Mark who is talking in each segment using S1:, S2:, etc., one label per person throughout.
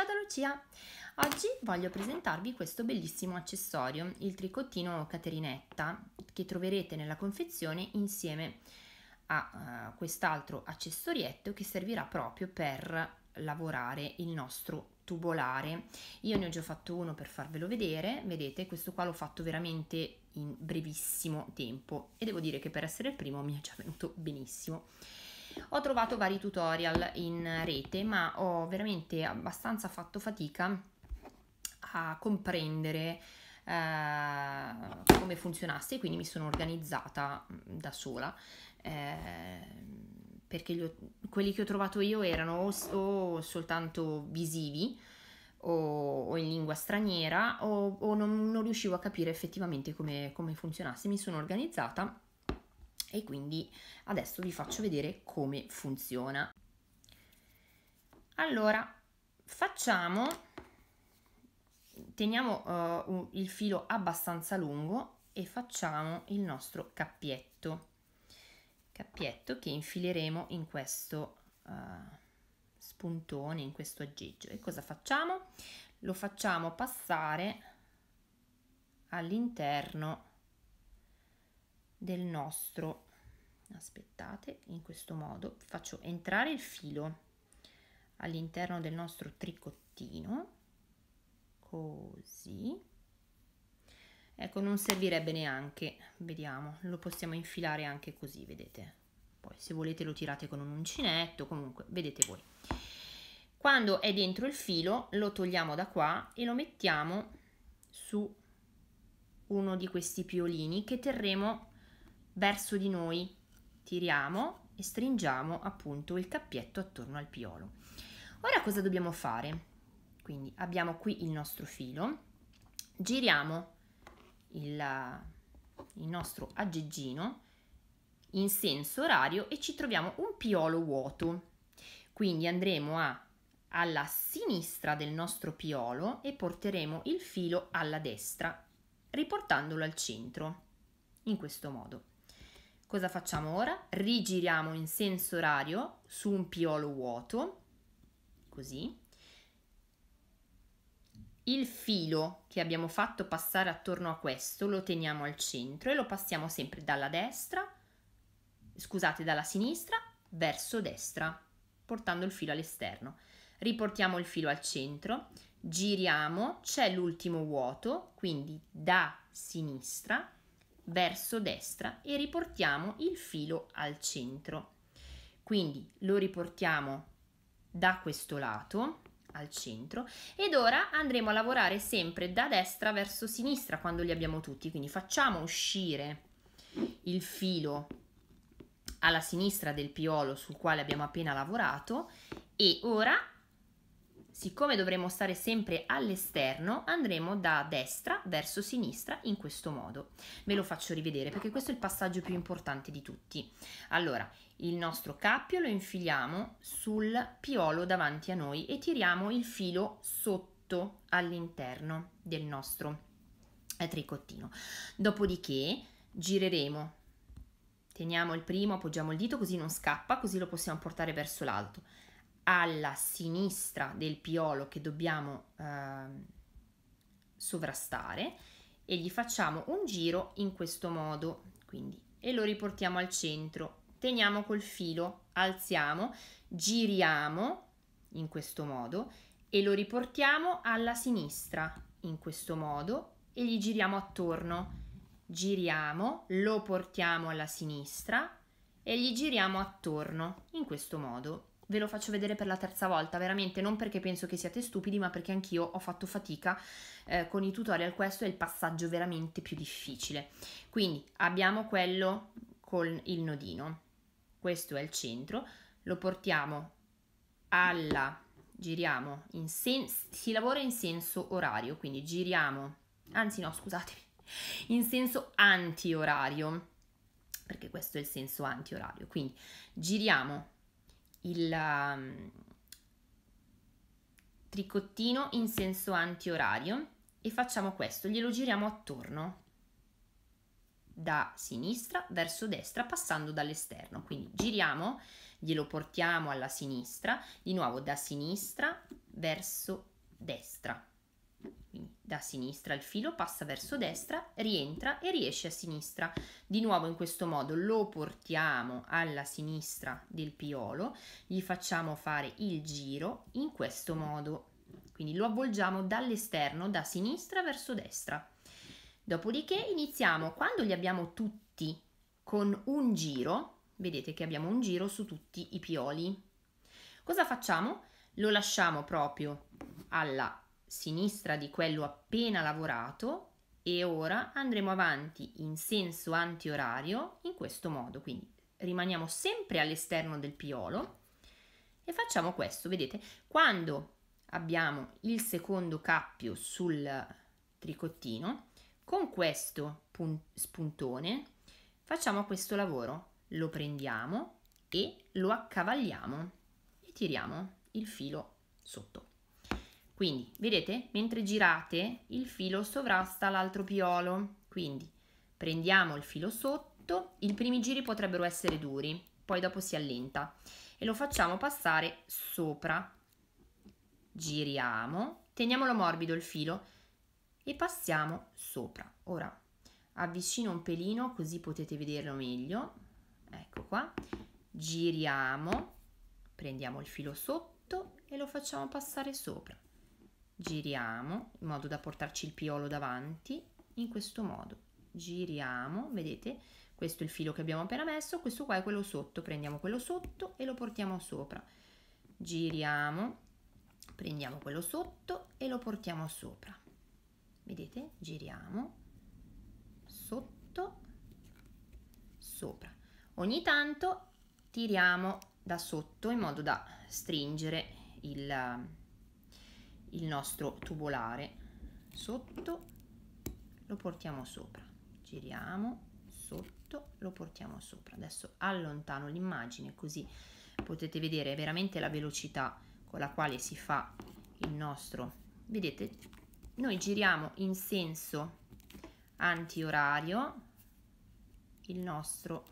S1: Ciao da Lucia! Oggi voglio presentarvi questo bellissimo accessorio, il tricottino Caterinetta, che troverete nella confezione insieme a uh, quest'altro accessorietto che servirà proprio per lavorare il nostro tubolare. Io ne ho già fatto uno per farvelo vedere, vedete questo qua l'ho fatto veramente in brevissimo tempo e devo dire che per essere il primo mi è già venuto benissimo. Ho trovato vari tutorial in rete, ma ho veramente abbastanza fatto fatica a comprendere eh, come funzionasse, quindi mi sono organizzata mm, da sola. Eh, perché ho, quelli che ho trovato io erano o, soltanto visivi o, o in lingua straniera o, o non, non, riuscivo a capire effettivamente come, come funzionasse. Mi sono organizzata e quindi adesso vi faccio vedere come funziona. Allora, facciamo, teniamo uh, un, il filo abbastanza lungo e facciamo il nostro cappietto, cappietto che infileremo in questo uh, spuntone, in questo aggeggio. E cosa facciamo? Lo facciamo passare all'interno del nostro aspettate in questo modo faccio entrare il filo all'interno del nostro tricottino così ecco non servirebbe neanche vediamo lo possiamo infilare anche così vedete poi se volete lo tirate con un uncinetto comunque vedete voi quando è dentro il filo lo togliamo da qua e lo mettiamo su uno di questi piolini che terremo verso di noi, tiriamo e stringiamo appunto il cappietto attorno al piolo. Ora cosa dobbiamo fare? Quindi abbiamo qui il nostro filo, giriamo il, eh, il nostro aggeggino in senso orario e ci troviamo un piolo vuoto. Quindi andremo a alla sinistra del nostro piolo e porteremo il filo alla destra, riportandolo al centro, in questo modo. Cosa facciamo ora? Rigiriamo in senso orario su un piolo vuoto, così. Il filo che abbiamo fatto passare attorno a questo lo teniamo al centro e lo passiamo sempre dalla destra, scusate, dalla sinistra verso destra, portando il filo all'esterno. Riportiamo il filo al centro, giriamo, c'è l'ultimo vuoto, quindi da sinistra verso destra e riportiamo il filo al centro. Quindi lo riportiamo da questo lato al centro ed ora andremo a lavorare sempre da destra verso sinistra quando li abbiamo tutti, quindi facciamo uscire il filo alla sinistra del piolo sul quale abbiamo appena lavorato e ora Siccome dovremo stare sempre all'esterno, andremo da destra verso sinistra in questo modo. Ve lo faccio rivedere perché questo è il passaggio più importante di tutti. Allora, il nostro cappio lo infiliamo sul piolo davanti a noi e tiriamo il filo sotto all'interno del nostro eh, tricottino. Dopodiché gireremo teniamo il primo, appoggiamo il dito così non scappa, così lo possiamo portare verso l'alto alla sinistra del piolo che dobbiamo eh, sovrastare e gli facciamo un giro in questo modo quindi e lo riportiamo al centro teniamo col filo alziamo giriamo in questo modo e lo riportiamo alla sinistra in questo modo e gli giriamo attorno giriamo lo portiamo alla sinistra e gli giriamo attorno in questo modo ve lo faccio vedere per la terza volta, veramente non perché penso che siate stupidi, ma perché anch'io ho fatto fatica eh, con i tutorial, questo è il passaggio veramente più difficile. Quindi abbiamo quello con il nodino, questo è il centro, lo portiamo alla, giriamo, in sen- si lavora in senso orario, quindi giriamo, anzi no scusatemi, in senso anti-orario, perché questo è il senso anti-orario, quindi giriamo il um, tricottino in senso antiorario e facciamo questo, glielo giriamo attorno da sinistra verso destra passando dall'esterno, quindi giriamo, glielo portiamo alla sinistra, di nuovo da sinistra verso destra da sinistra, il filo passa verso destra, rientra e riesce a sinistra. Di nuovo in questo modo lo portiamo alla sinistra del piolo, gli facciamo fare il giro in questo modo. Quindi lo avvolgiamo dall'esterno, da sinistra verso destra. Dopodiché iniziamo, quando li abbiamo tutti con un giro, vedete che abbiamo un giro su tutti i pioli. Cosa facciamo? Lo lasciamo proprio alla sinistra di quello appena lavorato e ora andremo avanti in senso antiorario in questo modo, quindi rimaniamo sempre all'esterno del piolo e facciamo questo, vedete, quando abbiamo il secondo cappio sul tricottino, con questo spuntone facciamo questo lavoro, lo prendiamo e lo accavalliamo e tiriamo il filo sotto. Quindi, vedete, mentre girate il filo sovrasta l'altro piolo, quindi prendiamo il filo sotto, i primi giri potrebbero essere duri, poi dopo si allenta e lo facciamo passare sopra. Giriamo, teniamolo morbido il filo e passiamo sopra. Ora avvicino un pelino così potete vederlo meglio, ecco qua, giriamo, prendiamo il filo sotto e lo facciamo passare sopra giriamo in modo da portarci il piolo davanti in questo modo giriamo vedete questo è il filo che abbiamo appena messo questo qua è quello sotto prendiamo quello sotto e lo portiamo sopra giriamo prendiamo quello sotto e lo portiamo sopra vedete giriamo sotto sopra ogni tanto tiriamo da sotto in modo da stringere il il nostro tubolare sotto lo portiamo sopra giriamo sotto lo portiamo sopra adesso allontano l'immagine così potete vedere veramente la velocità con la quale si fa il nostro vedete noi giriamo in senso antiorario il nostro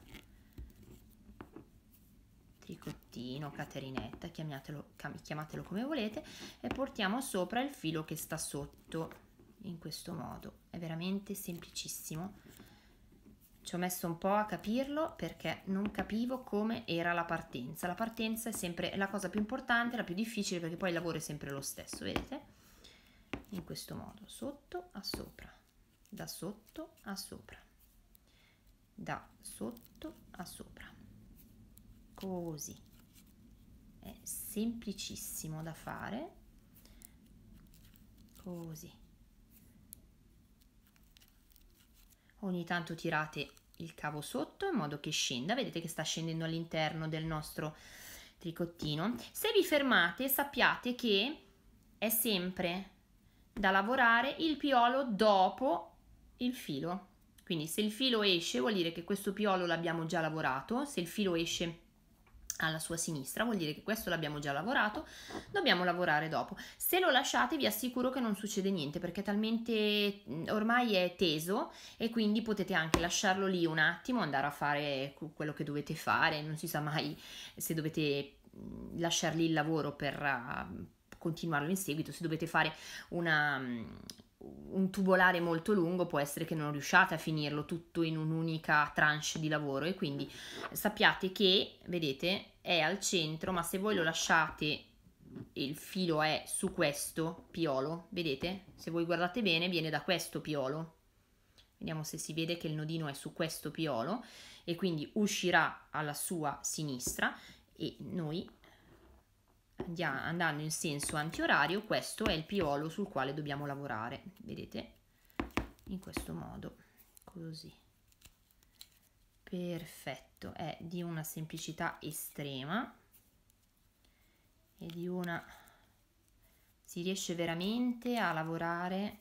S1: tricotto Costantino, Caterinetta, chiamatelo, chiamatelo come volete, e portiamo sopra il filo che sta sotto, in questo modo. È veramente semplicissimo. Ci ho messo un po' a capirlo perché non capivo come era la partenza. La partenza è sempre la cosa più importante, la più difficile, perché poi il lavoro è sempre lo stesso, vedete? In questo modo, sotto a sopra, da sotto a sopra, da sotto a sopra, così è semplicissimo da fare così ogni tanto tirate il cavo sotto in modo che scenda vedete che sta scendendo all'interno del nostro tricottino se vi fermate sappiate che è sempre da lavorare il piolo dopo il filo quindi se il filo esce vuol dire che questo piolo l'abbiamo già lavorato se il filo esce alla sua sinistra, vuol dire che questo l'abbiamo già lavorato, dobbiamo lavorare dopo. Se lo lasciate vi assicuro che non succede niente perché talmente ormai è teso e quindi potete anche lasciarlo lì un attimo, andare a fare quello che dovete fare, non si sa mai se dovete lasciar lì il lavoro per ah, continuarlo in seguito, se dovete fare una un tubolare molto lungo può essere che non riusciate a finirlo tutto in un'unica tranche di lavoro e quindi sappiate che, vedete, è al centro, ma se voi lo lasciate il filo è su questo piolo, vedete? Se voi guardate bene viene da questo piolo. Vediamo se si vede che il nodino è su questo piolo e quindi uscirà alla sua sinistra e noi andando in senso antiorario, questo è il piolo sul quale dobbiamo lavorare, vedete? In questo modo, così. Perfetto, è di una semplicità estrema e di una... si riesce veramente a lavorare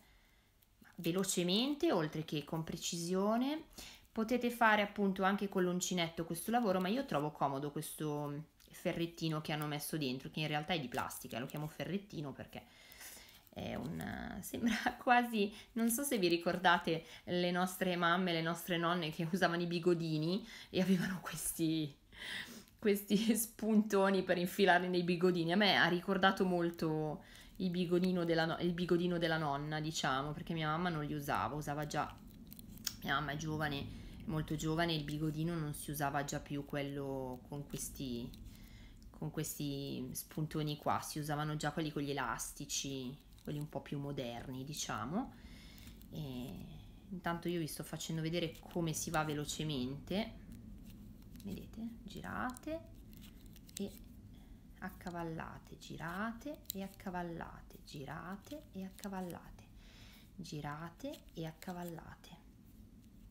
S1: velocemente, oltre che con precisione. Potete fare appunto anche con l'uncinetto questo lavoro, ma io trovo comodo questo ferrettino che hanno messo dentro, che in realtà è di plastica, lo chiamo ferrettino perché è un, eh, sembra quasi, non so se vi ricordate le nostre mamme, le nostre nonne che usavano i bigodini e avevano questi, questi spuntoni per infilare nei bigodini. A me ha ricordato molto il bigodino, della, il bigodino della nonna, diciamo, perché mia mamma non li usava, usava già, mia mamma è giovane, molto giovane, il bigodino non si usava già più quello con questi con questi spuntoni qua, si usavano già quelli con gli elastici, quelli un po' più moderni diciamo. E intanto io vi sto facendo vedere come si va velocemente, vedete, girate e accavallate, girate e accavallate, girate e accavallate, girate e accavallate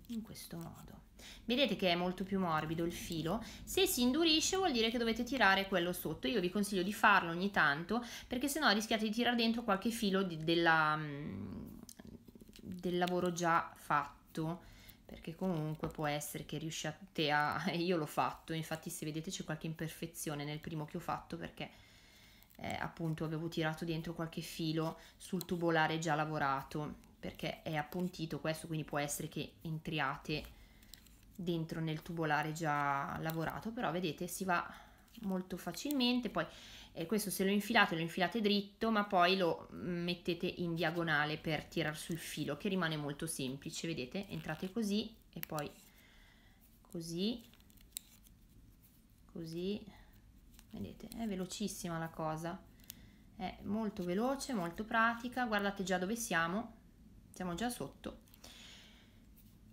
S1: in questo modo. Vedete che è molto più morbido il filo? Se si indurisce vuol dire che dovete tirare quello sotto. Io vi consiglio di farlo ogni tanto perché sennò rischiate di tirare dentro qualche filo di, della, mm, del lavoro già fatto perché comunque può essere che riusciate a... io l'ho fatto, infatti se vedete c'è qualche imperfezione nel primo che ho fatto perché eh, appunto avevo tirato dentro qualche filo sul tubolare già lavorato perché è appuntito questo, quindi può essere che entriate dentro nel tubolare già lavorato, però vedete si va molto facilmente, poi eh, questo se lo infilate lo infilate dritto, ma poi lo mettete in diagonale per tirar sul filo, che rimane molto semplice, vedete? Entrate così e poi così, così, vedete? È velocissima la cosa, è molto veloce, molto pratica, guardate già dove siamo, siamo già sotto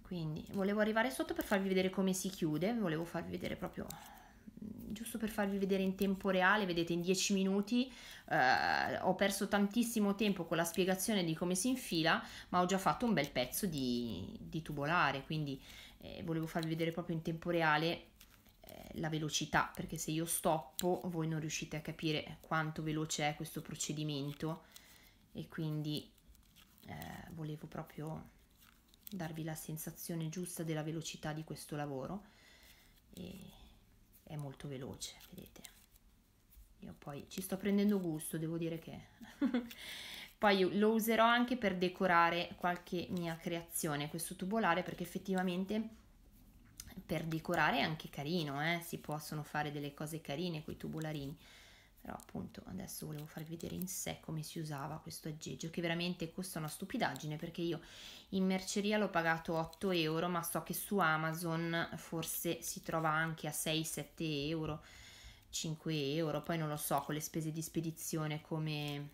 S1: quindi volevo arrivare sotto per farvi vedere come si chiude volevo farvi vedere proprio giusto per farvi vedere in tempo reale vedete in 10 minuti eh, ho perso tantissimo tempo con la spiegazione di come si infila ma ho già fatto un bel pezzo di, di tubolare quindi eh, volevo farvi vedere proprio in tempo reale eh, la velocità perché se io stoppo voi non riuscite a capire quanto veloce è questo procedimento e quindi eh, volevo proprio darvi la sensazione giusta della velocità di questo lavoro e è molto veloce vedete io poi ci sto prendendo gusto devo dire che poi lo userò anche per decorare qualche mia creazione questo tubolare perché effettivamente per decorare è anche carino eh? si possono fare delle cose carine con i tubolarini però appunto adesso volevo farvi vedere in sé come si usava questo aggeggio che veramente costa una stupidaggine perché io in merceria l'ho pagato 8 euro ma so che su Amazon forse si trova anche a 6-7 euro 5 euro poi non lo so con le spese di spedizione come,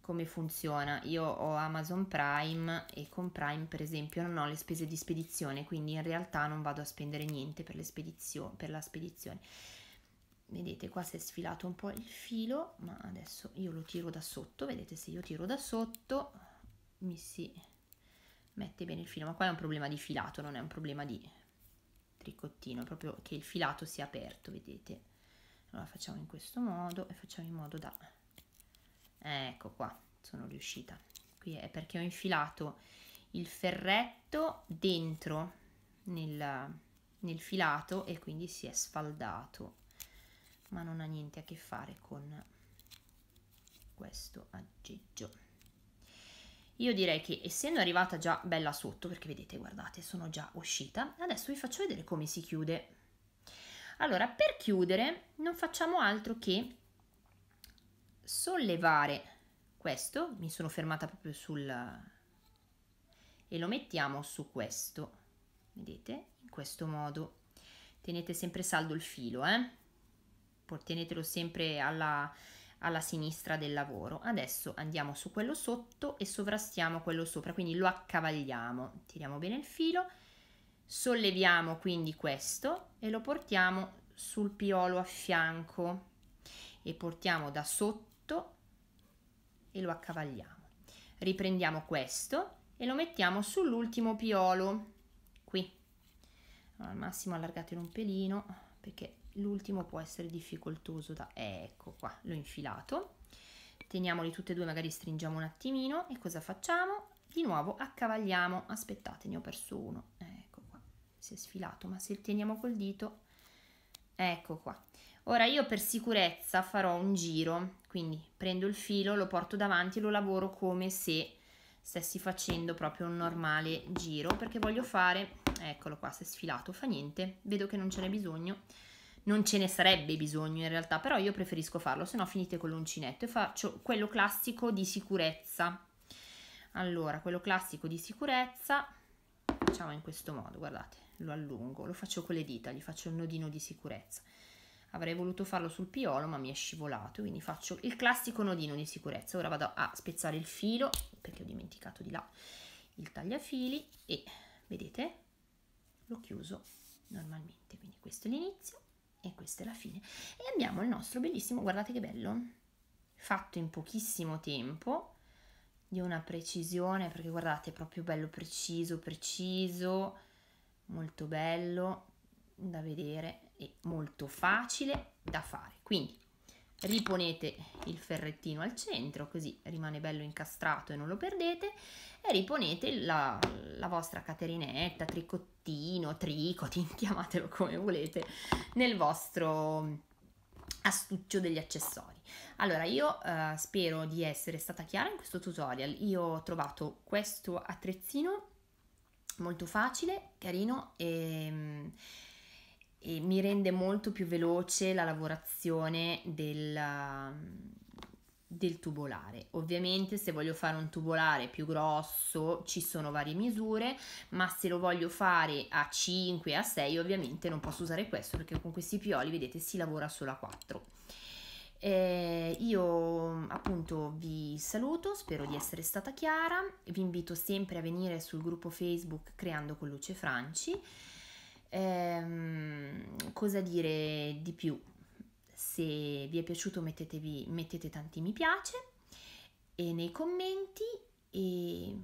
S1: come funziona io ho Amazon Prime e con Prime per esempio non ho le spese di spedizione quindi in realtà non vado a spendere niente per, per la spedizione vedete qua si è sfilato un po' il filo ma adesso io lo tiro da sotto vedete se io tiro da sotto mi si mette bene il filo ma qua è un problema di filato non è un problema di tricottino proprio che il filato sia aperto vedete allora facciamo in questo modo e facciamo in modo da ecco qua sono riuscita qui è perché ho infilato il ferretto dentro nel, nel filato e quindi si è sfaldato ma non ha niente a che fare con questo aggeggio io direi che essendo arrivata già bella sotto perché vedete guardate sono già uscita adesso vi faccio vedere come si chiude allora per chiudere non facciamo altro che sollevare questo mi sono fermata proprio sul e lo mettiamo su questo vedete in questo modo tenete sempre saldo il filo eh tenetelo sempre alla, alla sinistra del lavoro. Adesso andiamo su quello sotto e sovrastiamo quello sopra, quindi lo accavagliamo. Tiriamo bene il filo, solleviamo quindi questo e lo portiamo sul piolo a fianco e portiamo da sotto e lo accavagliamo. Riprendiamo questo e lo mettiamo sull'ultimo piolo, qui. Al massimo allargatelo un pelino perché l'ultimo può essere difficoltoso da... Eh, ecco qua, l'ho infilato. Teniamoli tutti e due, magari stringiamo un attimino e cosa facciamo? Di nuovo accavagliamo, aspettate, ne ho perso uno, ecco qua, si è sfilato, ma se teniamo col dito, ecco qua. Ora io per sicurezza farò un giro, quindi prendo il filo, lo porto davanti e lo lavoro come se stessi facendo proprio un normale giro, perché voglio fare, eccolo qua, si è sfilato, fa niente, vedo che non ce n'è bisogno, non ce ne sarebbe bisogno in realtà, però io preferisco farlo, se no finite con l'uncinetto e faccio quello classico di sicurezza. Allora, quello classico di sicurezza, facciamo in questo modo, guardate, lo allungo, lo faccio con le dita, gli faccio il nodino di sicurezza. Avrei voluto farlo sul piolo, ma mi è scivolato, quindi faccio il classico nodino di sicurezza. Ora vado a spezzare il filo, perché ho dimenticato di là il tagliafili, e vedete, l'ho chiuso normalmente, quindi questo è l'inizio e questa è la fine e abbiamo il nostro bellissimo guardate che bello fatto in pochissimo tempo di una precisione perché guardate è proprio bello preciso preciso molto bello da vedere e molto facile da fare quindi riponete il ferrettino al centro così rimane bello incastrato e non lo perdete e riponete la, la vostra caterinetta, tricottino, tricotin, chiamatelo come volete, nel vostro astuccio degli accessori. Allora io eh, spero di essere stata chiara in questo tutorial, io ho trovato questo attrezzino molto facile, carino e ehm, e mi rende molto più veloce la lavorazione del, ehm, del tubolare. Ovviamente se voglio fare un tubolare più grosso ci sono varie misure, ma se lo voglio fare a 5, a 6 ovviamente non posso usare questo perché con questi pioli vedete si lavora solo a 4. Eh, io appunto vi saluto, spero di essere stata chiara, vi invito sempre a venire sul gruppo Facebook Creando con Luce Franci Ehm, cosa dire di più? Se vi è piaciuto mettetevi, mettete tanti mi piace e nei commenti e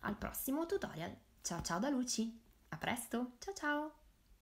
S1: al prossimo tutorial. Ciao ciao da Luci, a presto, ciao ciao!